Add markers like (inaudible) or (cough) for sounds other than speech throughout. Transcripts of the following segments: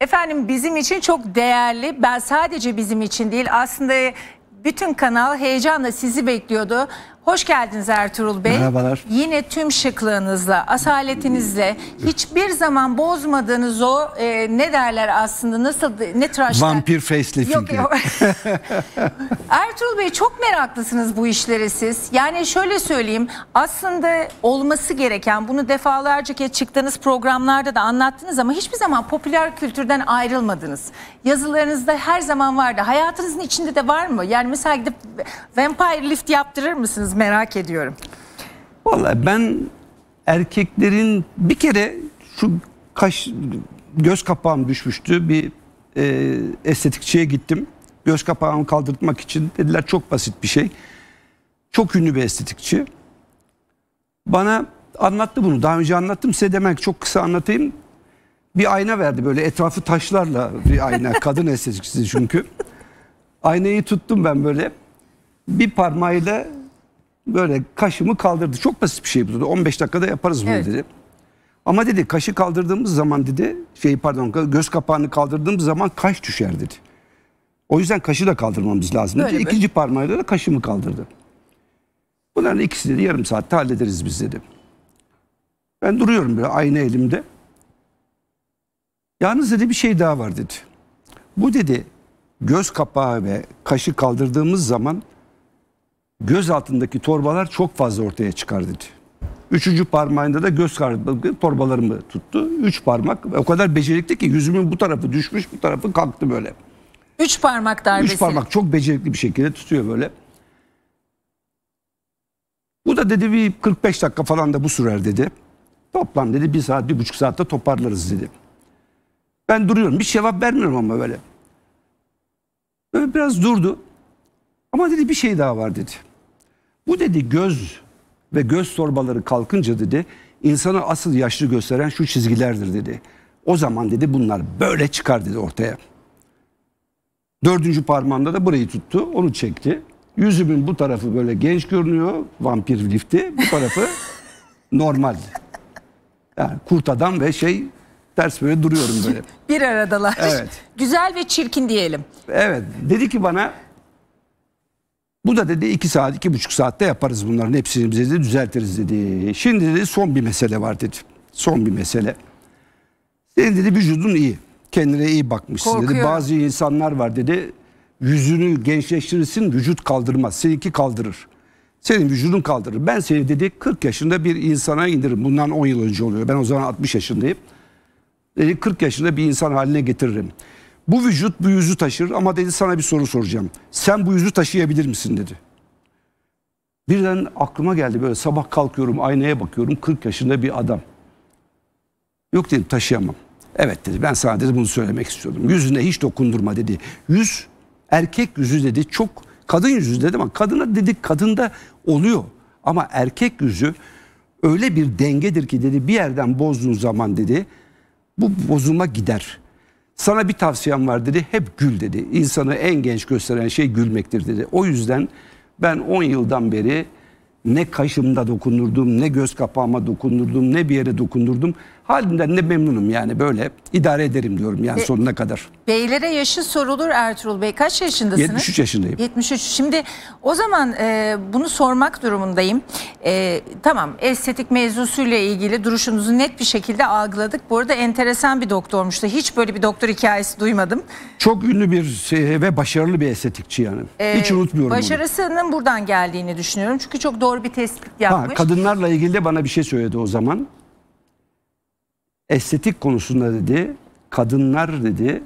Efendim bizim için çok değerli. Ben sadece bizim için değil aslında bütün kanal heyecanla sizi bekliyordu. Hoş geldiniz Ertuğrul Bey. Merhabalar. Yine tüm şıklığınızla, asaletinizle hiçbir zaman bozmadığınız o e, ne derler aslında nasıl ne tıraşlar? Vampir facelift. Yok yok. (laughs) Ertuğrul Bey çok meraklısınız bu işlere siz. Yani şöyle söyleyeyim aslında olması gereken bunu defalarca kez çıktığınız programlarda da anlattınız ama hiçbir zaman popüler kültürden ayrılmadınız. Yazılarınızda her zaman vardı. Hayatınızın içinde de var mı? Yani mesela gidip vampire lift yaptırır mısınız? merak ediyorum. Valla ben erkeklerin bir kere şu kaş göz kapağım düşmüştü. Bir e, estetikçiye gittim. Göz kapağımı kaldırtmak için dediler çok basit bir şey. Çok ünlü bir estetikçi. Bana anlattı bunu. Daha önce anlattım size demek çok kısa anlatayım. Bir ayna verdi böyle etrafı taşlarla bir ayna. (laughs) Kadın estetikçisi çünkü. Aynayı tuttum ben böyle. Bir parmağıyla böyle kaşımı kaldırdı. Çok basit bir şey bu dedi. 15 dakikada yaparız bunu evet. dedi. Ama dedi kaşı kaldırdığımız zaman dedi şey pardon göz kapağını kaldırdığımız zaman kaş düşer dedi. O yüzden kaşı da kaldırmamız lazım dedi. Böyle İkinci parmağıyla da kaşımı kaldırdı. Bunların ikisini dedi yarım saatte hallederiz biz dedi. Ben duruyorum böyle aynı elimde. Yalnız dedi bir şey daha var dedi. Bu dedi göz kapağı ve kaşı kaldırdığımız zaman göz altındaki torbalar çok fazla ortaya çıkar dedi. Üçüncü parmağında da göz torbalarımı tuttu. Üç parmak o kadar becerikli ki yüzümün bu tarafı düşmüş bu tarafı kalktı böyle. Üç parmak darbesi. Üç parmak çok becerikli bir şekilde tutuyor böyle. Bu da dedi bir 45 dakika falan da bu sürer dedi. Toplam dedi bir saat bir buçuk saatte toparlarız dedi. Ben duruyorum bir cevap vermiyorum ama böyle. Böyle biraz durdu. Ama dedi bir şey daha var dedi. Bu dedi göz ve göz torbaları kalkınca dedi insana asıl yaşlı gösteren şu çizgilerdir dedi. O zaman dedi bunlar böyle çıkar dedi ortaya. Dördüncü parmağında da burayı tuttu onu çekti. Yüzümün bu tarafı böyle genç görünüyor vampir lifti bu tarafı (laughs) normal. Yani kurt adam ve şey ters böyle duruyorum böyle. (laughs) Bir aradalar. Evet. Güzel ve çirkin diyelim. Evet dedi ki bana bu da dedi iki saat iki buçuk saatte yaparız bunların hepsini bize de düzeltiriz dedi. Şimdi dedi son bir mesele var dedi. Son bir mesele. Senin dedi vücudun iyi. Kendine iyi bakmışsın Korkuyor. dedi. Bazı insanlar var dedi. Yüzünü gençleştirirsin vücut kaldırmaz. Seninki kaldırır. Senin vücudun kaldırır. Ben seni dedi 40 yaşında bir insana indiririm. Bundan 10 yıl önce oluyor. Ben o zaman 60 yaşındayım. Dedi 40 yaşında bir insan haline getiririm. Bu vücut bu yüzü taşır ama dedi sana bir soru soracağım. Sen bu yüzü taşıyabilir misin dedi. Birden aklıma geldi böyle sabah kalkıyorum aynaya bakıyorum 40 yaşında bir adam. Yok dedim taşıyamam. Evet dedi ben sana dedi bunu söylemek istiyordum. Yüzüne hiç dokundurma dedi. Yüz erkek yüzü dedi çok kadın yüzü dedi ama kadına dedik kadında oluyor. Ama erkek yüzü öyle bir dengedir ki dedi bir yerden bozduğun zaman dedi bu bozulma gider. Sana bir tavsiyem var dedi. Hep gül dedi. İnsanı en genç gösteren şey gülmektir dedi. O yüzden ben 10 yıldan beri ne kaşımda dokundurdum, ne göz kapağıma dokundurdum, ne bir yere dokundurdum. Halimden de memnunum yani böyle idare ederim diyorum yani Be sonuna kadar. Beylere yaşı sorulur Ertuğrul Bey. Kaç yaşındasınız? 73 yaşındayım. 73. Şimdi o zaman e, bunu sormak durumundayım. E, tamam estetik mevzusuyla ilgili duruşunuzu net bir şekilde algıladık. Bu arada enteresan bir doktormuştu. Hiç böyle bir doktor hikayesi duymadım. Çok ünlü bir şey ve başarılı bir estetikçi yani. E, Hiç unutmuyorum Başarısının bunu. buradan geldiğini düşünüyorum. Çünkü çok doğru bir tespit yapmış. Ha, kadınlarla ilgili de bana bir şey söyledi o zaman estetik konusunda dedi kadınlar dedi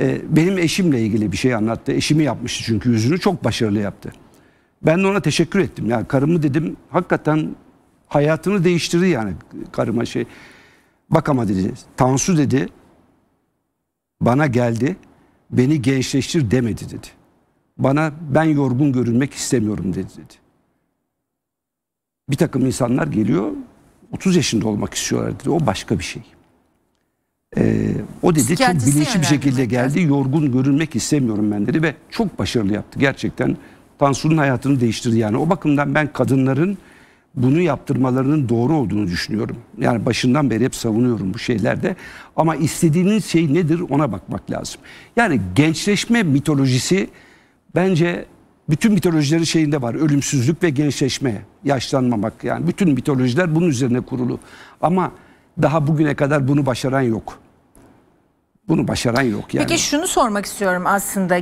e, benim eşimle ilgili bir şey anlattı. Eşimi yapmıştı çünkü yüzünü çok başarılı yaptı. Ben de ona teşekkür ettim. Yani karımı dedim hakikaten hayatını değiştirdi yani karıma şey. Bakama dedi. Tansu dedi bana geldi beni gençleştir demedi dedi. Bana ben yorgun görünmek istemiyorum dedi dedi. Bir takım insanlar geliyor 30 yaşında olmak istiyorlar dedi. O başka bir şey. Ee, o dedi çok bilinçli bir şekilde geldi. Yorgun görünmek istemiyorum ben dedi ve çok başarılı yaptı. Gerçekten Tansu'nun hayatını değiştirdi yani. O bakımdan ben kadınların bunu yaptırmalarının doğru olduğunu düşünüyorum. Yani başından beri hep savunuyorum bu şeylerde. Ama istediğinin şey nedir ona bakmak lazım. Yani gençleşme mitolojisi bence bütün mitolojileri şeyinde var. Ölümsüzlük ve gençleşme, yaşlanmamak yani bütün mitolojiler bunun üzerine kurulu. Ama daha bugüne kadar bunu başaran yok. Bunu başaran yok yani. Peki şunu sormak istiyorum aslında.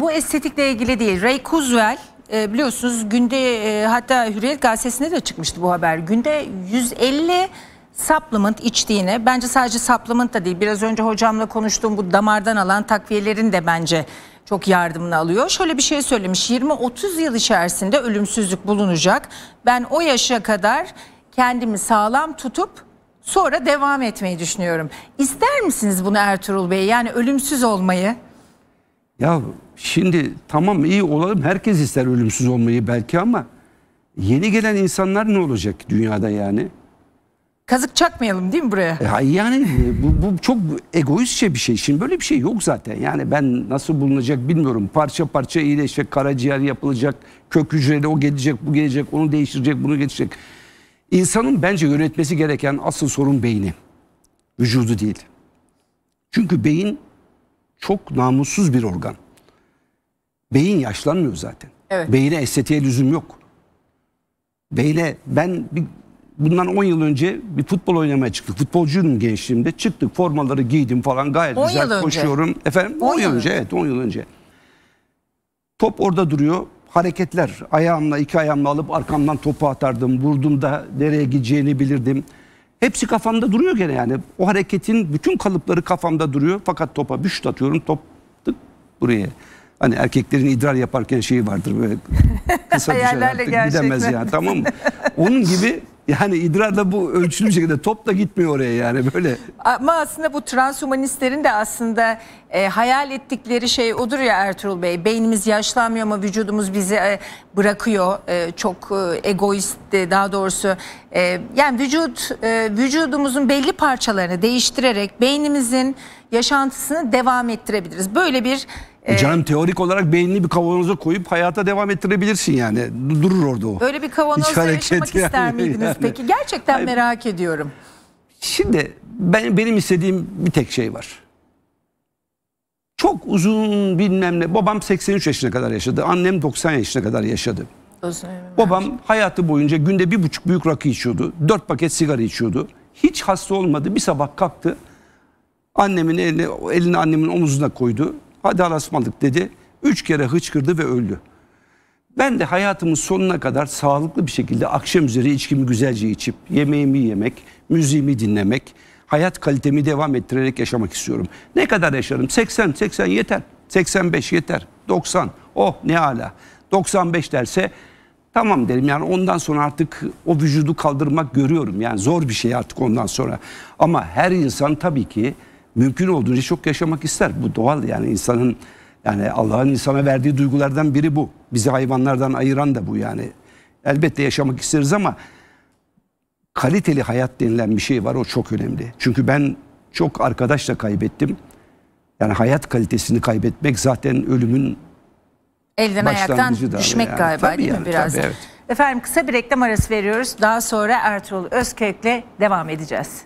Bu estetikle ilgili değil. Ray Kurzweil e, biliyorsunuz günde e, hatta Hürriyet gazetesinde de çıkmıştı bu haber. Günde 150 supplement içtiğine bence sadece supplement da değil biraz önce hocamla konuştuğum bu damardan alan takviyelerin de bence çok yardımını alıyor. Şöyle bir şey söylemiş 20-30 yıl içerisinde ölümsüzlük bulunacak. Ben o yaşa kadar kendimi sağlam tutup sonra devam etmeyi düşünüyorum. İster misiniz bunu Ertuğrul Bey yani ölümsüz olmayı? Ya şimdi tamam iyi olalım herkes ister ölümsüz olmayı belki ama yeni gelen insanlar ne olacak dünyada yani? Kazık çakmayalım değil mi buraya? E, ya yani e, bu, bu çok egoistçe bir şey. Şimdi böyle bir şey yok zaten. Yani ben nasıl bulunacak bilmiyorum. Parça parça iyileşecek, karaciğer yapılacak, kök hücreli o gelecek, bu gelecek, onu değiştirecek, bunu geçecek. İnsanın bence yönetmesi gereken asıl sorun beyni. Vücudu değil. Çünkü beyin çok namussuz bir organ. Beyin yaşlanmıyor zaten. Evet. Beyine estetiğe lüzum yok. Beyne ben bir bundan 10 yıl önce bir futbol oynamaya çıktık. Futbolcuyum gençliğimde. Çıktık formaları giydim falan gayet on güzel koşuyorum. Önce. Efendim 10, yıl önce evet 10 yıl önce. Top orada duruyor. Hareketler ayağımla iki ayağımla alıp arkamdan topu atardım. Vurdum da nereye gideceğini bilirdim. Hepsi kafamda duruyor gene yani. O hareketin bütün kalıpları kafamda duruyor. Fakat topa bir şut atıyorum. Top tık buraya. Hani erkeklerin idrar yaparken şeyi vardır böyle (laughs) kısa düşer artık gidemez ya tamam mı? Onun gibi (laughs) Yani idrar da bu ölçülü bir şekilde top da gitmiyor oraya yani böyle. Ama aslında bu transhumanistlerin de aslında e, hayal ettikleri şey odur ya Ertuğrul Bey. Beynimiz yaşlanmıyor ama vücudumuz bizi e, bırakıyor. E, çok e, egoist e, daha doğrusu. E, yani vücut e, vücudumuzun belli parçalarını değiştirerek beynimizin yaşantısını devam ettirebiliriz. Böyle bir e, Canım teorik olarak beynini bir kavanoza koyup hayata devam ettirebilirsin yani. Durur orada o. Böyle bir kavanozla yaşamak yani, ister miydiniz yani. peki? Gerçekten Hayır. merak ediyorum. Şimdi ben, benim istediğim bir tek şey var. Çok uzun bilmem ne. Babam 83 yaşına kadar yaşadı. Annem 90 yaşına kadar yaşadı. Özür Babam her. hayatı boyunca günde bir buçuk büyük rakı içiyordu. Dört paket sigara içiyordu. Hiç hasta olmadı. Bir sabah kalktı. Annemin elini, elini annemin omuzuna koydu. Hadi alasmalık dedi. Üç kere hıçkırdı ve öldü. Ben de hayatımın sonuna kadar sağlıklı bir şekilde akşam üzeri içkimi güzelce içip, yemeğimi yemek, müziğimi dinlemek, hayat kalitemi devam ettirerek yaşamak istiyorum. Ne kadar yaşarım? 80, 80 yeter. 85 yeter. 90. Oh ne hala. 95 derse tamam derim yani ondan sonra artık o vücudu kaldırmak görüyorum. Yani zor bir şey artık ondan sonra. Ama her insan tabii ki mümkün olduğunca çok yaşamak ister. Bu doğal yani insanın yani Allah'ın insana verdiği duygulardan biri bu. Bizi hayvanlardan ayıran da bu yani. Elbette yaşamak isteriz ama kaliteli hayat denilen bir şey var o çok önemli. Çünkü ben çok arkadaşla kaybettim. Yani hayat kalitesini kaybetmek zaten ölümün Elden ayaktan düşmek yani. galiba tabii değil yani, mi biraz? Tabii, evet. Efendim kısa bir reklam arası veriyoruz. Daha sonra Ertuğrul Özkök'le devam edeceğiz.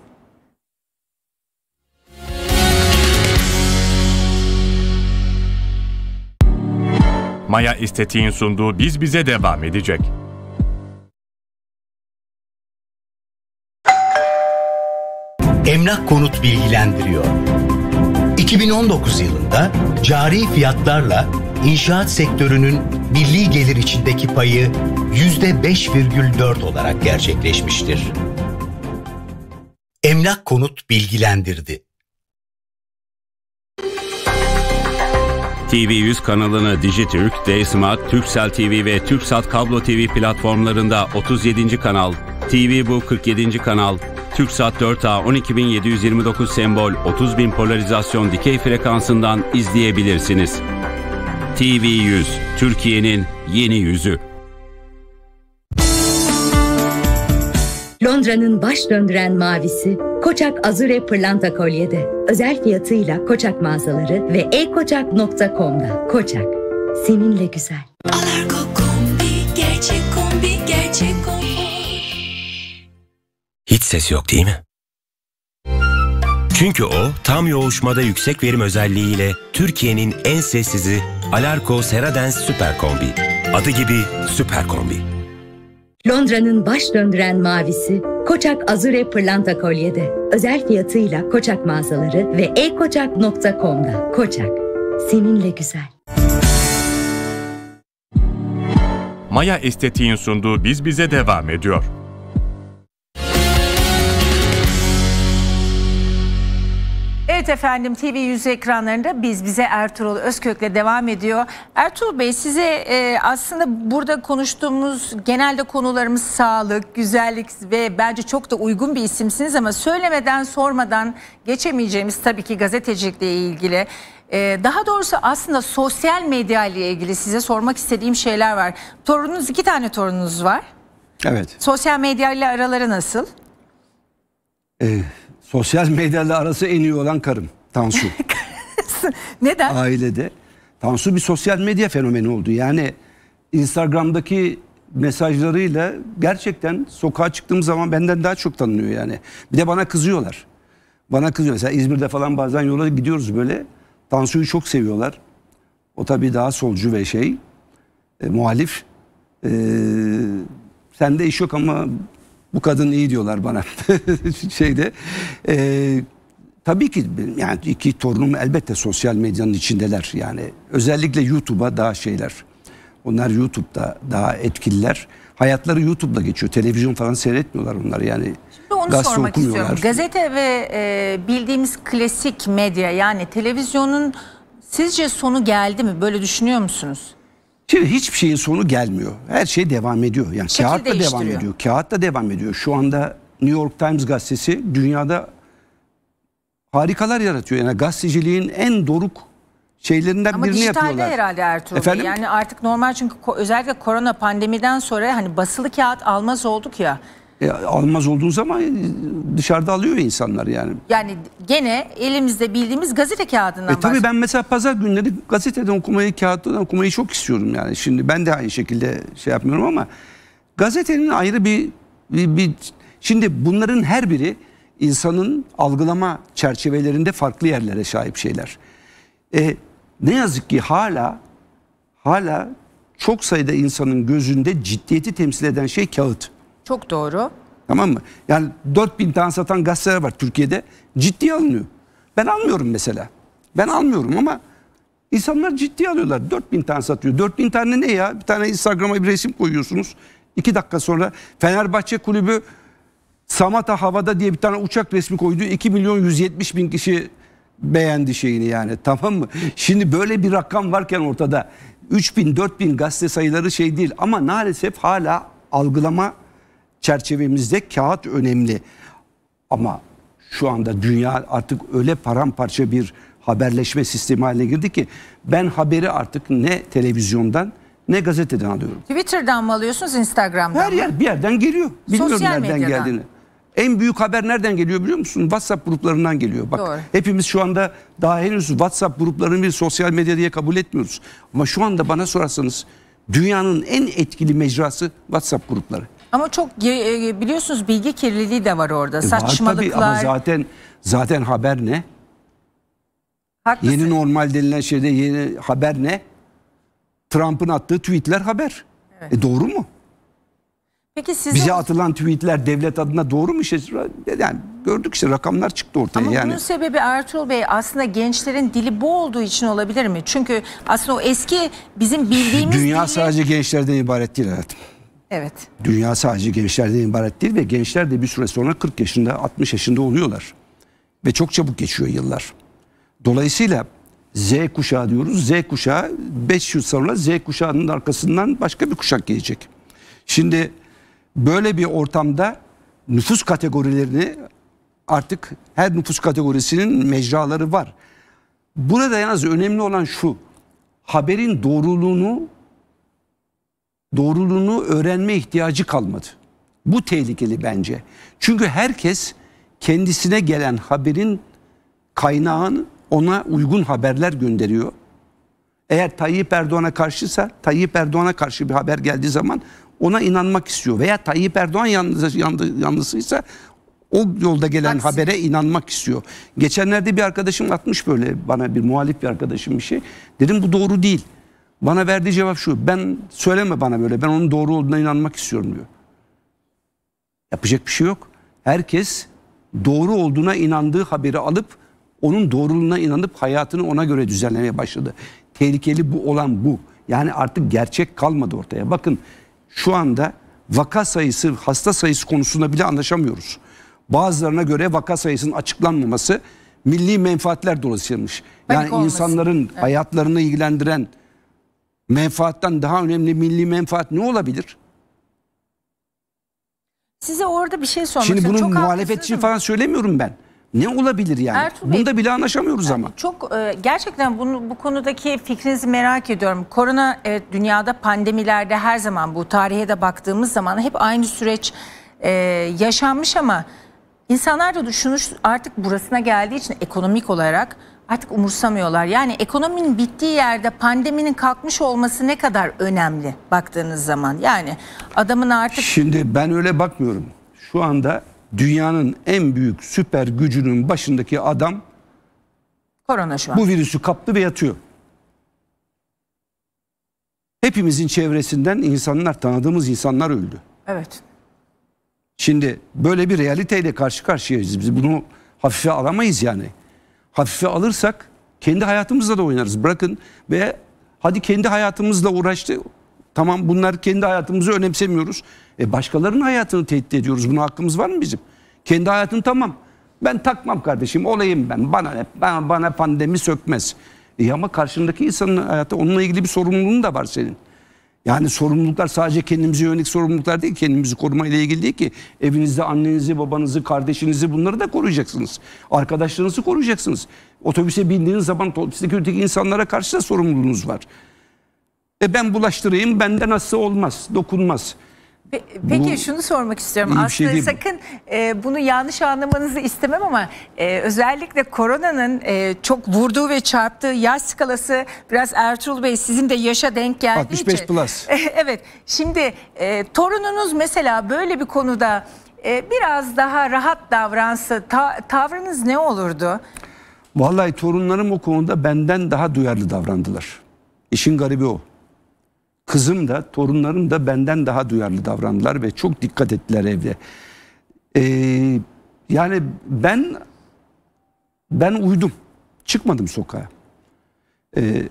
Maya Estetik'in sunduğu Biz Bize devam edecek. Emlak Konut bilgilendiriyor. 2019 yılında cari fiyatlarla inşaat sektörünün milli gelir içindeki payı %5,4 olarak gerçekleşmiştir. Emlak Konut bilgilendirdi. TV100 kanalını Dijitürk, D-Smart, Turkcell TV ve TürkSat Kablo TV platformlarında 37. kanal, TV Bu 47. kanal, TürkSat 4A 12729 sembol 30000 polarizasyon dikey frekansından izleyebilirsiniz. TV100, Türkiye'nin yeni yüzü. Londra'nın baş döndüren mavisi Koçak Azure Pırlanta Kolye'de. Özel fiyatıyla Koçak mağazaları ve ekoçak.com'da. Koçak, seninle güzel. Alargo kombi, gerçek kombi, gerçek kombi. Hiç ses yok değil mi? Çünkü o tam yoğuşmada yüksek verim özelliğiyle Türkiye'nin en sessizi Alarko Seradens Süper Kombi. Adı gibi Süper Kombi. Londra'nın baş döndüren mavisi Koçak Azure Pırlanta Kolye'de. Özel fiyatıyla Koçak mağazaları ve ekoçak.com'da. Koçak, seninle güzel. Maya estetiğin sunduğu Biz Bize devam ediyor. Evet efendim TV yüz ekranlarında biz bize Ertuğrul Özkök'le devam ediyor. Ertuğrul Bey size e, aslında burada konuştuğumuz genelde konularımız sağlık, güzellik ve bence çok da uygun bir isimsiniz ama söylemeden sormadan geçemeyeceğimiz tabii ki gazetecilikle ilgili. E, daha doğrusu aslında sosyal medya ile ilgili size sormak istediğim şeyler var. Torununuz iki tane torununuz var. Evet. Sosyal medya ile araları nasıl? Evet. Sosyal medyada arası en iyi olan karım Tansu. (laughs) Neden? Ailede. Tansu bir sosyal medya fenomeni oldu. Yani Instagram'daki mesajlarıyla gerçekten sokağa çıktığım zaman benden daha çok tanınıyor yani. Bir de bana kızıyorlar. Bana kızıyor. Mesela İzmir'de falan bazen yola gidiyoruz böyle. Tansu'yu çok seviyorlar. O tabii daha solcu ve şey e, muhalif. E, sende iş yok ama bu kadın iyi diyorlar bana (laughs) şeyde. E, tabii ki yani iki torunum elbette sosyal medyanın içindeler yani. Özellikle YouTube'a daha şeyler. Onlar YouTube'da daha etkililer. Hayatları YouTube'da geçiyor. Televizyon falan seyretmiyorlar onlar yani. Şimdi onu Gazete sormak istiyorum. Gazete ve e, bildiğimiz klasik medya yani televizyonun sizce sonu geldi mi? Böyle düşünüyor musunuz? Şimdi hiçbir şeyin sonu gelmiyor. Her şey devam ediyor. Yani Şekil kağıt da devam ediyor. Kağıt da devam ediyor. Şu anda New York Times gazetesi dünyada harikalar yaratıyor. Yani gazeteciliğin en doruk şeylerinden Ama birini yapıyorlar. Ama dijitalde herhalde Ertuğrul Efendim? Yani artık normal çünkü özellikle korona pandemiden sonra hani basılı kağıt almaz olduk ya. E, almaz olduğun zaman dışarıda alıyor insanlar yani. Yani gene elimizde bildiğimiz gazete kağıdından e, Tabii ben mesela pazar günleri gazeteden okumayı, kağıttan okumayı çok istiyorum yani. Şimdi ben de aynı şekilde şey yapmıyorum ama gazetenin ayrı bir, bir, bir şimdi bunların her biri insanın algılama çerçevelerinde farklı yerlere sahip şeyler. E, ne yazık ki hala hala çok sayıda insanın gözünde ciddiyeti temsil eden şey kağıt. Çok doğru. Tamam mı? Yani 4000 tane satan gazeteler var Türkiye'de. Ciddi alınıyor. Ben almıyorum mesela. Ben almıyorum ama insanlar ciddi alıyorlar. 4000 tane satıyor. 4000 tane ne ya? Bir tane Instagram'a bir resim koyuyorsunuz. İki dakika sonra Fenerbahçe kulübü Samata havada diye bir tane uçak resmi koydu. 2 milyon 170 bin kişi beğendi şeyini yani (laughs) tamam mı? Şimdi böyle bir rakam varken ortada 3000 4000 gazete sayıları şey değil ama maalesef hala algılama çerçevemizde kağıt önemli. Ama şu anda dünya artık öyle paramparça bir haberleşme sistemi haline girdi ki ben haberi artık ne televizyondan ne gazeteden alıyorum. Twitter'dan mı alıyorsunuz Instagram'dan Her mı? yer bir yerden geliyor. Bilmiyorum Sosyal nereden medyadan. geldiğini. En büyük haber nereden geliyor biliyor musun? WhatsApp gruplarından geliyor. Bak Doğru. hepimiz şu anda daha henüz WhatsApp gruplarını bir sosyal medya diye kabul etmiyoruz. Ama şu anda bana sorarsanız dünyanın en etkili mecrası WhatsApp grupları. Ama çok e, biliyorsunuz bilgi kirliliği de var orada. E var Saçmalıklar. Tabii ama zaten zaten haber ne? Haklısın. Yeni normal denilen şeyde yeni haber ne? Trump'ın attığı tweetler haber. Evet. E doğru mu? Peki size... Bize atılan tweetler devlet adına doğru mu? Şey, yani gördük işte rakamlar çıktı ortaya. Ama yani. bunun sebebi Ertuğrul Bey aslında gençlerin dili bu olduğu için olabilir mi? Çünkü aslında o eski bizim bildiğimiz... Dünya dili... sadece gençlerden ibaret değil hayatım. Evet. Dünya sadece gençlerden ibaret değil ve gençler de bir süre sonra 40 yaşında 60 yaşında oluyorlar. Ve çok çabuk geçiyor yıllar. Dolayısıyla Z kuşağı diyoruz. Z kuşağı 5 yıl sonra Z kuşağının arkasından başka bir kuşak gelecek. Şimdi böyle bir ortamda nüfus kategorilerini artık her nüfus kategorisinin mecraları var. Burada yalnız önemli olan şu. Haberin doğruluğunu doğruluğunu öğrenme ihtiyacı kalmadı. Bu tehlikeli bence. Çünkü herkes kendisine gelen haberin kaynağını ona uygun haberler gönderiyor. Eğer Tayyip Erdoğan'a karşıysa Tayyip Erdoğan'a karşı bir haber geldiği zaman ona inanmak istiyor. Veya Tayyip Erdoğan yalnız, yanlısıysa o yolda gelen Aksi. habere inanmak istiyor. Geçenlerde bir arkadaşım atmış böyle bana bir muhalif bir arkadaşım bir şey. Dedim bu doğru değil. Bana verdiği cevap şu. Ben söyleme bana böyle. Ben onun doğru olduğuna inanmak istiyorum diyor. Yapacak bir şey yok. Herkes doğru olduğuna inandığı haberi alıp onun doğruluğuna inanıp hayatını ona göre düzenlemeye başladı. Tehlikeli bu olan bu. Yani artık gerçek kalmadı ortaya. Bakın şu anda vaka sayısı, hasta sayısı konusunda bile anlaşamıyoruz. Bazılarına göre vaka sayısının açıklanmaması milli menfaatler dolayısıylamış. Yani insanların evet. hayatlarını ilgilendiren menfaattan daha önemli milli menfaat ne olabilir? Size orada bir şey sormak Şimdi bunu çok muhalefet için falan söylemiyorum ben. Ne olabilir yani? Ertuğrul Bunda Bey, bile anlaşamıyoruz e, ama. Çok e, gerçekten bunu, bu konudaki fikrinizi merak ediyorum. Korona evet dünyada pandemilerde her zaman bu tarihe de baktığımız zaman hep aynı süreç e, yaşanmış ama insanlar da şunu artık burasına geldiği için ekonomik olarak artık umursamıyorlar. Yani ekonominin bittiği yerde pandeminin kalkmış olması ne kadar önemli baktığınız zaman. Yani adamın artık... Şimdi ben öyle bakmıyorum. Şu anda dünyanın en büyük süper gücünün başındaki adam korona şu an. Bu virüsü kaptı ve yatıyor. Hepimizin çevresinden insanlar, tanıdığımız insanlar öldü. Evet. Şimdi böyle bir realiteyle karşı karşıyayız. Biz bunu hafife alamayız yani hafife alırsak kendi hayatımızla da oynarız. Bırakın ve hadi kendi hayatımızla uğraştı. Tamam bunlar kendi hayatımızı önemsemiyoruz. E başkalarının hayatını tehdit ediyoruz. Buna hakkımız var mı bizim? Kendi hayatın tamam. Ben takmam kardeşim olayım ben. Bana ne? Ben, bana pandemi sökmez. e ama karşındaki insanın hayatı onunla ilgili bir sorumluluğun da var senin. Yani sorumluluklar sadece kendimize yönelik sorumluluklar değil, kendimizi koruma ile ilgili değil ki. Evinizde annenizi, babanızı, kardeşinizi bunları da koruyacaksınız. Arkadaşlarınızı koruyacaksınız. Otobüse bindiğiniz zaman otobüsteki öteki insanlara karşı da sorumluluğunuz var. E ben bulaştırayım, benden nasıl olmaz, dokunmaz peki Bu, şunu sormak istiyorum. Şey Aslında şey sakın e, bunu yanlış anlamanızı istemem ama e, özellikle koronanın e, çok vurduğu ve çarptığı yaş skalası biraz Ertuğrul Bey sizin de yaşa denk geldiği 65 için. 65 plus. E, (laughs) evet. Şimdi e, torununuz mesela böyle bir konuda e, biraz daha rahat davransa ta, tavrınız ne olurdu? Vallahi torunlarım o konuda benden daha duyarlı davrandılar. İşin garibi o. Kızım da torunlarım da benden daha duyarlı davrandılar ve çok dikkat ettiler evde. Ee, yani ben ben uydum. Çıkmadım sokağa. Ee,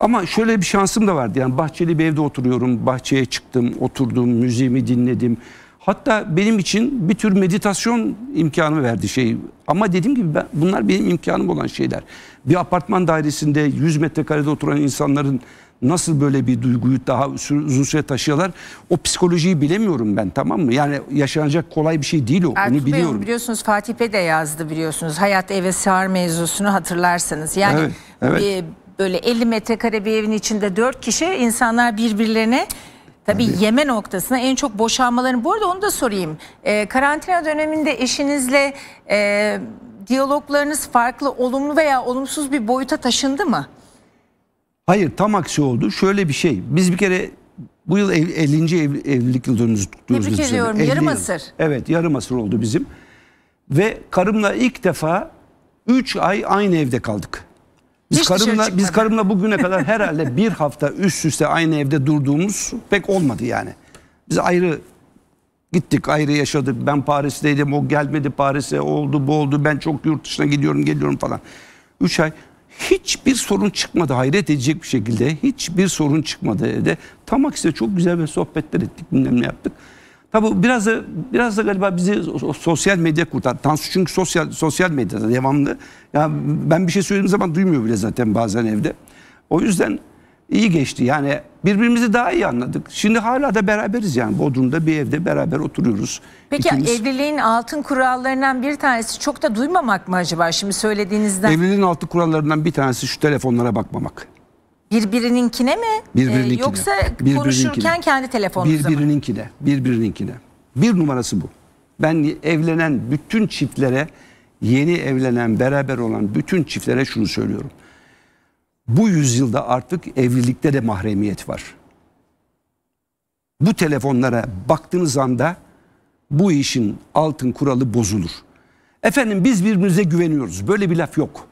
ama şöyle bir şansım da vardı. Yani bahçeli bir evde oturuyorum. Bahçeye çıktım, oturdum, müziğimi dinledim. Hatta benim için bir tür meditasyon imkanı verdi şey. Ama dediğim gibi ben, bunlar benim imkanım olan şeyler. Bir apartman dairesinde 100 metrekarede oturan insanların nasıl böyle bir duyguyu daha uzun süre taşıyorlar. O psikolojiyi bilemiyorum ben tamam mı? Yani yaşanacak kolay bir şey değil o. Ertuğ Onu biliyorum. Bey, biliyorsunuz Fatih Bey de yazdı biliyorsunuz. Hayat eve sığar mevzusunu hatırlarsanız. Yani evet, evet. E, böyle 50 metrekare bir evin içinde 4 kişi insanlar birbirlerine Tabii, Tabii yeme noktasına en çok boşanmaların. Bu arada onu da sorayım. E, karantina döneminde eşinizle e, diyaloglarınız farklı, olumlu veya olumsuz bir boyuta taşındı mı? Hayır tam aksi oldu. Şöyle bir şey. Biz bir kere bu yıl ev, 50. Ev, evlilik yıldönümümüzü kutluyoruz. Tebrik ediyorum. Yarım asır. Evet yarım asır oldu bizim. Ve karımla ilk defa 3 ay aynı evde kaldık. Biz Hiç şey karımla biz karımla bugüne (laughs) kadar herhalde bir hafta üst üste aynı evde durduğumuz pek olmadı yani. Biz ayrı gittik, ayrı yaşadık. Ben Paris'teydim, o gelmedi Paris'e, oldu bu oldu. Ben çok yurt dışına gidiyorum, geliyorum falan. Üç ay Hiçbir sorun çıkmadı hayret edecek bir şekilde. Hiçbir sorun çıkmadı evde. Tam aksine çok güzel ve sohbetler ettik bilmem ne yaptık. Tabi biraz da biraz da galiba bizi sosyal medya kurtar. Tansu çünkü sosyal sosyal medyada devamlı. Ya ben bir şey söylediğim zaman duymuyor bile zaten bazen evde. O yüzden iyi geçti. Yani birbirimizi daha iyi anladık. Şimdi hala da beraberiz yani Bodrum'da bir evde beraber oturuyoruz. Peki İkimiz... evliliğin altın kurallarından bir tanesi çok da duymamak mı acaba şimdi söylediğinizden? Evliliğin altın kurallarından bir tanesi şu telefonlara bakmamak. Birbirininkine mi? Ee, Birbirininkine. Ee, yoksa konuşurken kendi telefonunuza mı? Birbirininkine. mı? Birbirininkine. Bir numarası bu. Ben evlenen bütün çiftlere, yeni evlenen, beraber olan bütün çiftlere şunu söylüyorum bu yüzyılda artık evlilikte de mahremiyet var. Bu telefonlara baktığınız anda bu işin altın kuralı bozulur. Efendim biz birbirimize güveniyoruz. Böyle bir laf yok.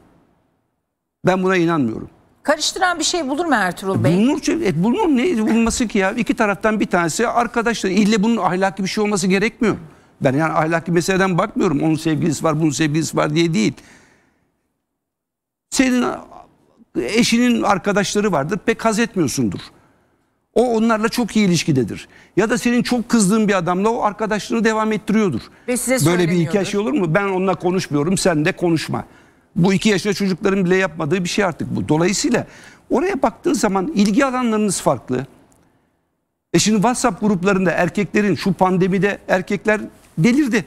Ben buna inanmıyorum. Karıştıran bir şey bulur mu Ertuğrul e, Bey? Bulunur, e, bulunur ne bulması ki ya? İki taraftan bir tanesi arkadaşlar. İlle bunun ahlaki bir şey olması gerekmiyor. Ben yani ahlaki meseleden bakmıyorum. Onun sevgilisi var, bunun sevgilisi var diye değil. Senin eşinin arkadaşları vardır pek haz etmiyorsundur. O onlarla çok iyi ilişkidedir. Ya da senin çok kızdığın bir adamla o arkadaşlığını devam ettiriyordur. Ve size Böyle bir iki yaş olur mu? Ben onunla konuşmuyorum sen de konuşma. Bu iki yaşında çocukların bile yapmadığı bir şey artık bu. Dolayısıyla oraya baktığın zaman ilgi alanlarınız farklı. E şimdi WhatsApp gruplarında erkeklerin şu pandemide erkekler delirdi.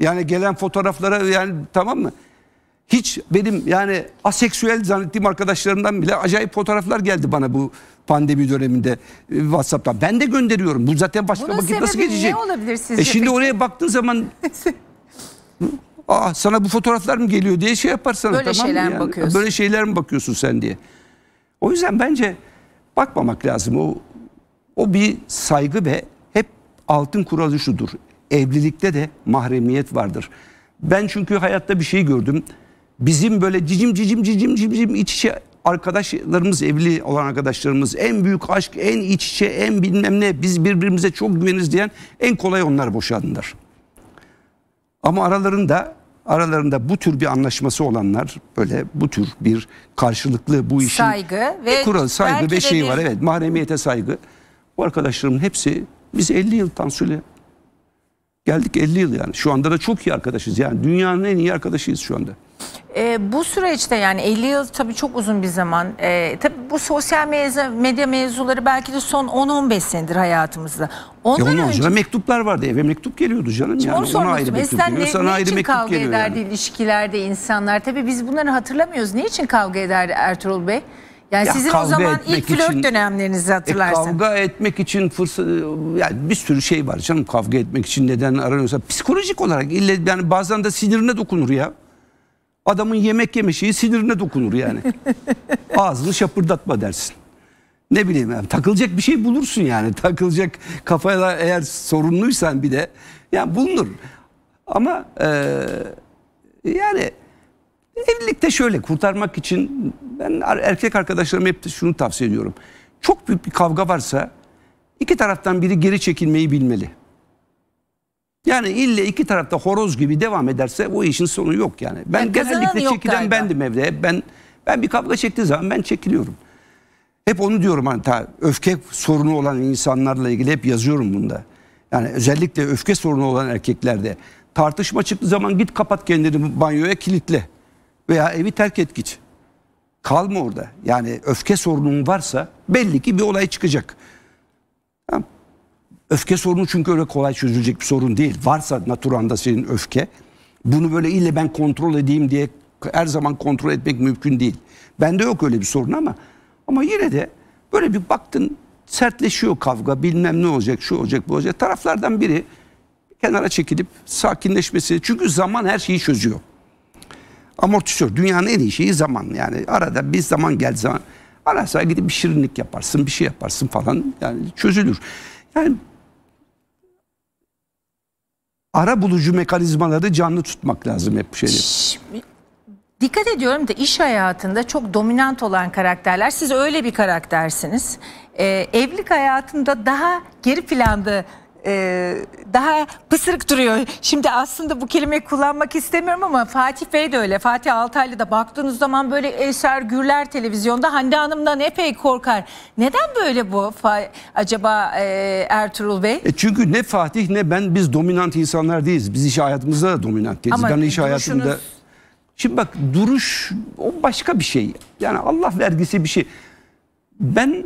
Yani gelen fotoğraflara yani tamam mı? hiç benim yani aseksüel zannettiğim arkadaşlarımdan bile acayip fotoğraflar geldi bana bu pandemi döneminde e, WhatsApp'tan. Ben de gönderiyorum. Bu zaten başka Bunun vakit nasıl geçecek? Ne olabilir e, sizce? E şimdi peki? oraya baktığın zaman Aa, sana bu fotoğraflar mı geliyor diye şey yaparsan Böyle tamam şeyler mi? Yani? bakıyorsun? Böyle şeyler mi bakıyorsun sen diye. O yüzden bence bakmamak lazım. O o bir saygı ve hep altın kuralı şudur. Evlilikte de mahremiyet vardır. Ben çünkü hayatta bir şey gördüm bizim böyle cicim cicim cicim cicim iç içe arkadaşlarımız evli olan arkadaşlarımız en büyük aşk en iç içe en bilmem ne biz birbirimize çok güveniz diyen en kolay onlar boşandılar. Ama aralarında aralarında bu tür bir anlaşması olanlar böyle bu tür bir karşılıklı bu işin saygı ve kural saygı ve şey var evet mahremiyete saygı. Bu arkadaşlarımın hepsi biz 50 yıl Tansu'yla geldik 50 yıl yani. Şu anda da çok iyi arkadaşız. Yani dünyanın en iyi arkadaşıyız şu anda. E, bu süreçte yani 50 yıl tabii çok uzun bir zaman. E, tabii bu sosyal mevzu, medya mevzuları belki de son 10-15 senedir hayatımızda. Ondan ya onun önce mektuplar vardı eve mektup geliyordu canım yani. Onu ayrı mektup Eskiden geliyor, ne, sana ne ayrı için mektup kavga geliyor ederdi yani. ilişkilerde insanlar? Tabii biz bunları hatırlamıyoruz. Ne için kavga ederdi Ertuğrul Bey? Yani ya sizin o zaman ilk flört için, dönemlerinizi e, hatırlarsın. E, kavga etmek için fırsat yani bir sürü şey var canım kavga etmek için neden aranıyorsa psikolojik olarak ille yani bazen de sinirine dokunur ya. Adamın yemek yeme şeyi sinirine dokunur yani. (laughs) Ağzını şapırdatma dersin. Ne bileyim yani, takılacak bir şey bulursun yani. (laughs) Takılacak kafaya eğer sorunluysan bir de yani bulunur. Ama e, yani evlilikte şöyle kurtarmak için ben erkek arkadaşlarıma hep şunu tavsiye ediyorum. Çok büyük bir kavga varsa iki taraftan biri geri çekilmeyi bilmeli. Yani ille iki tarafta horoz gibi devam ederse bu işin sonu yok yani. Ben yani genellikle çekilen galiba. bendim evde. ben ben bir kavga çektiği zaman ben çekiliyorum. Hep onu diyorum hani ta öfke sorunu olan insanlarla ilgili hep yazıyorum bunda. Yani özellikle öfke sorunu olan erkeklerde tartışma çıktığı zaman git kapat kendini banyoya kilitle veya evi terk et git. Kalma orada. Yani öfke sorunun varsa belli ki bir olay çıkacak. Öfke sorunu çünkü öyle kolay çözülecek bir sorun değil. Varsa naturanda senin öfke. Bunu böyle ille ben kontrol edeyim diye her zaman kontrol etmek mümkün değil. Bende yok öyle bir sorun ama ama yine de böyle bir baktın sertleşiyor kavga bilmem ne olacak şu olacak bu olacak. Taraflardan biri kenara çekilip sakinleşmesi çünkü zaman her şeyi çözüyor. Amortisör dünyanın en iyi şeyi zaman yani arada bir zaman gel zaman arasa gidip bir şirinlik yaparsın bir şey yaparsın falan yani çözülür. Yani ara bulucu mekanizmaları canlı tutmak lazım hep şeyde. Dikkat ediyorum da iş hayatında çok dominant olan karakterler siz öyle bir karaktersiniz. Ee, evlilik hayatında daha geri planda e, daha pısırık duruyor. Şimdi aslında bu kelimeyi kullanmak istemiyorum ama Fatih Bey de öyle. Fatih Altaylı da baktığınız zaman böyle eser gürler televizyonda. Hande Hanım'dan epey korkar. Neden böyle bu acaba e, Ertuğrul Bey? E çünkü ne Fatih ne ben biz dominant insanlar değiliz. Biz iş hayatımızda da dominant değiliz. Ama ben iş hayatımda... Şimdi bak duruş o başka bir şey. Yani Allah vergisi bir şey. Ben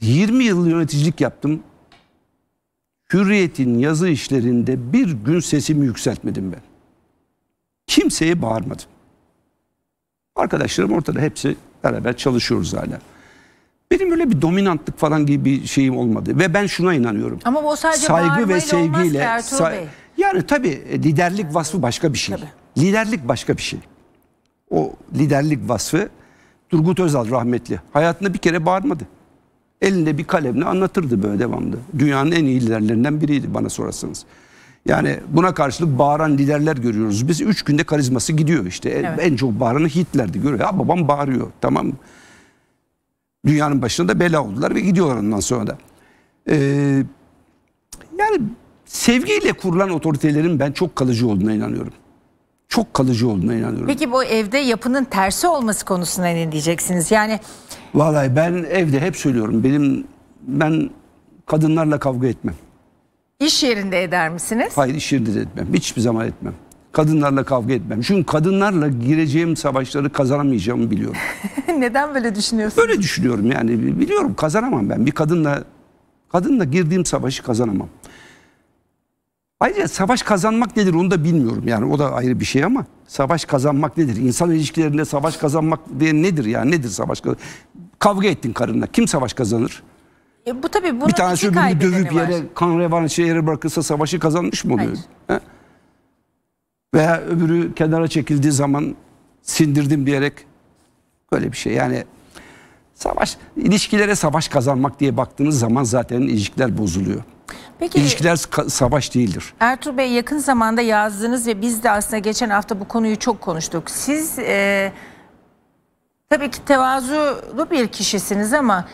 20 yıl yöneticilik yaptım. Hürriyet'in yazı işlerinde bir gün sesimi yükseltmedim ben. Kimseye bağırmadım. Arkadaşlarım ortada hepsi beraber çalışıyoruz hala. Benim öyle bir dominantlık falan gibi bir şeyim olmadı ve ben şuna inanıyorum. Ama o sadece saygı ve sevgiyle olmaz Bey. yani tabii e, liderlik vasfı başka bir şey. Tabii. Liderlik başka bir şey. O liderlik vasfı Turgut Özal rahmetli hayatında bir kere bağırmadı. Elinde bir kalemle anlatırdı böyle devamlı. Dünyanın en iyi liderlerinden biriydi bana sorarsanız. Yani buna karşılık bağıran liderler görüyoruz. Biz üç günde karizması gidiyor işte. E, evet. En çok bağıranı Hitler'di görüyor. Ya babam bağırıyor tamam Dünyanın başına da bela oldular ve gidiyorlar ondan sonra da. Ee, yani sevgiyle kurulan otoritelerin ben çok kalıcı olduğuna inanıyorum. Çok kalıcı olduğuna inanıyorum. Peki bu evde yapının tersi olması konusunda ne diyeceksiniz? Yani Vallahi ben evde hep söylüyorum. Benim ben kadınlarla kavga etmem. İş yerinde eder misiniz? Hayır iş yerinde de etmem. Hiçbir zaman etmem. Kadınlarla kavga etmem. Çünkü kadınlarla gireceğim savaşları kazanamayacağımı biliyorum. (laughs) Neden böyle düşünüyorsun? Böyle düşünüyorum yani. Biliyorum kazanamam ben. Bir kadınla kadınla girdiğim savaşı kazanamam. Ayrıca savaş kazanmak nedir onu da bilmiyorum. Yani o da ayrı bir şey ama savaş kazanmak nedir? İnsan ilişkilerinde savaş kazanmak diye nedir ya? Nedir savaş kazanmak? Kavga ettin karınla. Kim savaş kazanır? E, bu tabii bunun bir tanesi öbürünü dövüp yere kan revanı şey, yere bırakırsa savaşı kazanmış mı oluyor? Veya öbürü kenara çekildiği zaman sindirdim diyerek böyle bir şey. Yani savaş ilişkilere savaş kazanmak diye baktığınız zaman zaten ilişkiler bozuluyor. Peki, İlişkiler savaş değildir. Ertuğrul Bey yakın zamanda yazdınız ve biz de aslında geçen hafta bu konuyu çok konuştuk. Siz e, Tabii ki tevazulu bir kişisiniz ama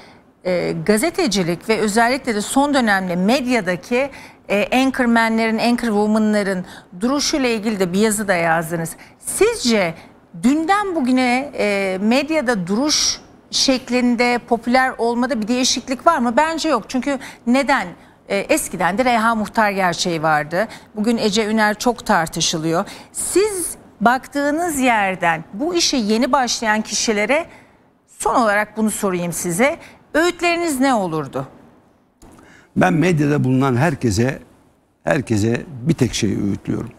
e, gazetecilik ve özellikle de son dönemde medyadaki e, anchormanlerin, anchorwomanların duruşuyla ilgili de bir yazı da yazdınız. Sizce dünden bugüne e, medyada duruş şeklinde popüler olmada bir değişiklik var mı? Bence yok. Çünkü neden? E, eskiden de Reha Muhtar gerçeği vardı. Bugün Ece Üner çok tartışılıyor. Siz baktığınız yerden bu işe yeni başlayan kişilere son olarak bunu sorayım size. Öğütleriniz ne olurdu? Ben medyada bulunan herkese herkese bir tek şeyi öğütlüyorum.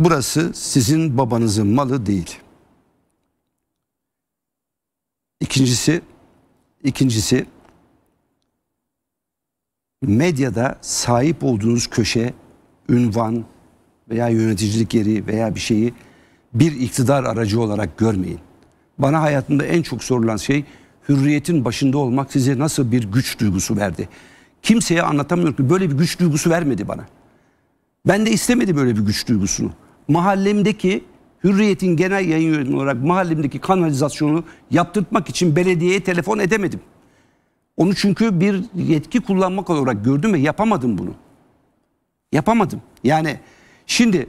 Burası sizin babanızın malı değil. İkincisi, ikincisi medyada sahip olduğunuz köşe, ünvan, veya yöneticilik yeri veya bir şeyi bir iktidar aracı olarak görmeyin. Bana hayatımda en çok sorulan şey hürriyetin başında olmak size nasıl bir güç duygusu verdi? Kimseye anlatamıyorum ki böyle bir güç duygusu vermedi bana. Ben de istemedim böyle bir güç duygusunu. Mahallemdeki hürriyetin genel yayın yönetmeni olarak mahallemdeki kanalizasyonu yaptırtmak için belediyeye telefon edemedim. Onu çünkü bir yetki kullanmak olarak gördüm ve yapamadım bunu. Yapamadım. Yani Şimdi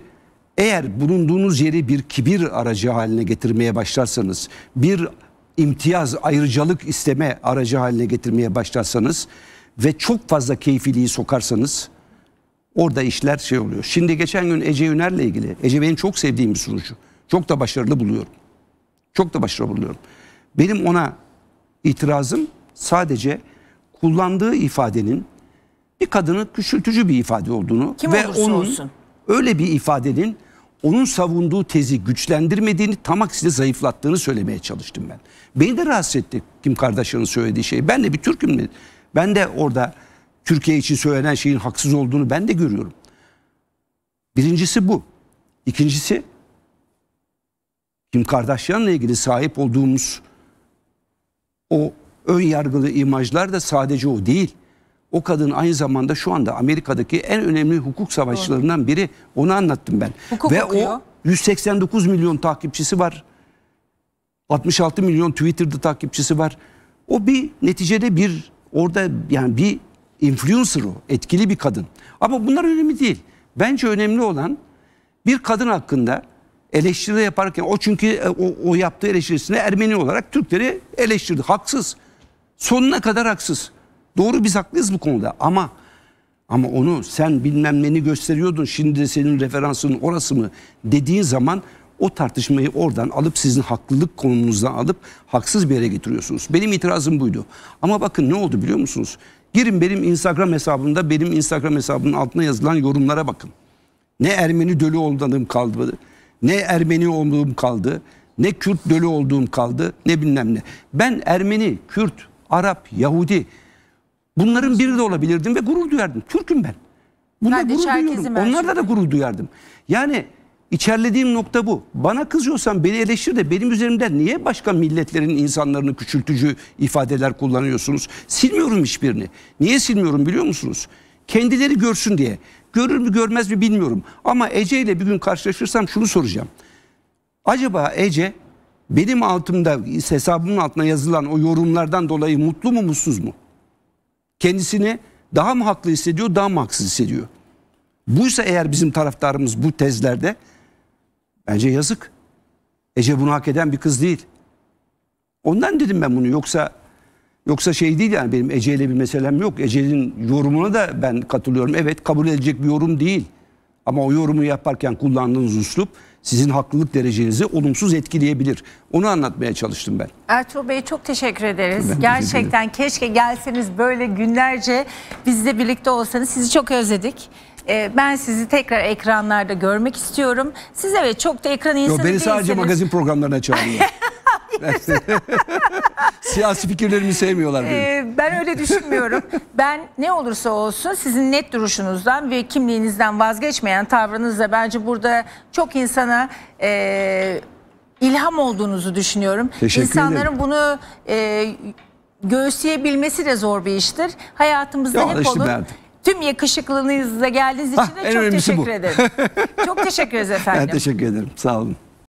eğer bulunduğunuz yeri bir kibir aracı haline getirmeye başlarsanız, bir imtiyaz, ayrıcalık isteme aracı haline getirmeye başlarsanız ve çok fazla keyfiliği sokarsanız orada işler şey oluyor. Şimdi geçen gün Ece Üner'le ilgili, Ece benim çok sevdiğim bir sunucu. Çok da başarılı buluyorum. Çok da başarılı buluyorum. Benim ona itirazım sadece kullandığı ifadenin bir kadını küçültücü bir ifade olduğunu Kim ve onun olsun öyle bir ifadenin onun savunduğu tezi güçlendirmediğini tam aksine zayıflattığını söylemeye çalıştım ben. Beni de rahatsız etti Kim Kardashian'ın söylediği şey. Ben de bir Türk'üm. Ben de orada Türkiye için söylenen şeyin haksız olduğunu ben de görüyorum. Birincisi bu. İkincisi Kim Kardashian'la ilgili sahip olduğumuz o ön yargılı imajlar da sadece o değil. O kadın aynı zamanda şu anda Amerika'daki en önemli hukuk savaşçılarından biri. Onu anlattım ben. Hukuk Ve okuyor. o 189 milyon takipçisi var. 66 milyon Twitter'da takipçisi var. O bir neticede bir orada yani bir influencer o. Etkili bir kadın. Ama bunlar önemli değil. Bence önemli olan bir kadın hakkında eleştiri yaparken o çünkü e, o, o yaptığı eleştirisine Ermeni olarak Türkleri eleştirdi. Haksız. Sonuna kadar haksız. Doğru biz haklıyız bu konuda ama ama onu sen bilmem neni gösteriyordun şimdi de senin referansın orası mı dediğin zaman o tartışmayı oradan alıp sizin haklılık konumunuzdan alıp haksız bir yere getiriyorsunuz. Benim itirazım buydu. Ama bakın ne oldu biliyor musunuz? Girin benim Instagram hesabımda benim Instagram hesabının altına yazılan yorumlara bakın. Ne Ermeni dölü olduğum kaldı. Ne Ermeni olduğum kaldı. Ne Kürt dölü olduğum kaldı. Ne bilmem ne. Ben Ermeni, Kürt, Arap, Yahudi Bunların biri de olabilirdim ve gurur duyardım. Türk'üm ben. Bunda ben gurur duyuyorum. Onlarda da gurur duyardım. Yani içerlediğim nokta bu. Bana kızıyorsan beni eleştir de benim üzerimden niye başka milletlerin insanlarını küçültücü ifadeler kullanıyorsunuz? Silmiyorum hiçbirini. Niye silmiyorum biliyor musunuz? Kendileri görsün diye. Görür mü görmez mi bilmiyorum. Ama Ece ile bir gün karşılaşırsam şunu soracağım. Acaba Ece benim altımda hesabımın altına yazılan o yorumlardan dolayı mutlu mu mutsuz mu? kendisini daha mı haklı hissediyor, daha mı haksız hissediyor? Buysa eğer bizim taraftarımız bu tezlerde bence yazık. Ece bunu hak eden bir kız değil. Ondan dedim ben bunu yoksa yoksa şey değil yani benim Ece ile bir meselem yok. Ece'nin yorumuna da ben katılıyorum. Evet kabul edecek bir yorum değil. Ama o yorumu yaparken kullandığınız üslup sizin haklılık derecenizi olumsuz etkileyebilir. Onu anlatmaya çalıştım ben. Ertuğrul Bey çok teşekkür ederiz. Ben Gerçekten keşke gelseniz böyle günlerce bizle birlikte olsanız. Sizi çok özledik. Ee, ben sizi tekrar ekranlarda görmek istiyorum. Siz evet çok da ekran insanı Yo, Beni değilsiniz. sadece magazin programlarına çağırıyor. (laughs) (laughs) Siyasi fikirlerimi sevmiyorlar benim. Ee, ben öyle düşünmüyorum. ben ne olursa olsun sizin net duruşunuzdan ve kimliğinizden vazgeçmeyen tavrınızla bence burada çok insana e, ilham olduğunuzu düşünüyorum. Teşekkür İnsanların ederim. bunu e, göğüsleyebilmesi de zor bir iştir. Hayatımızda ya, hep olur Ben... Tüm yakışıklılığınızla geldiğiniz için ha, de (laughs) çok teşekkür bu. ederim. çok teşekkür ederim efendim. Ben teşekkür ederim. Sağ olun.